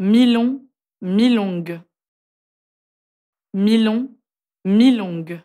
Milon, milong. Milon, milongue.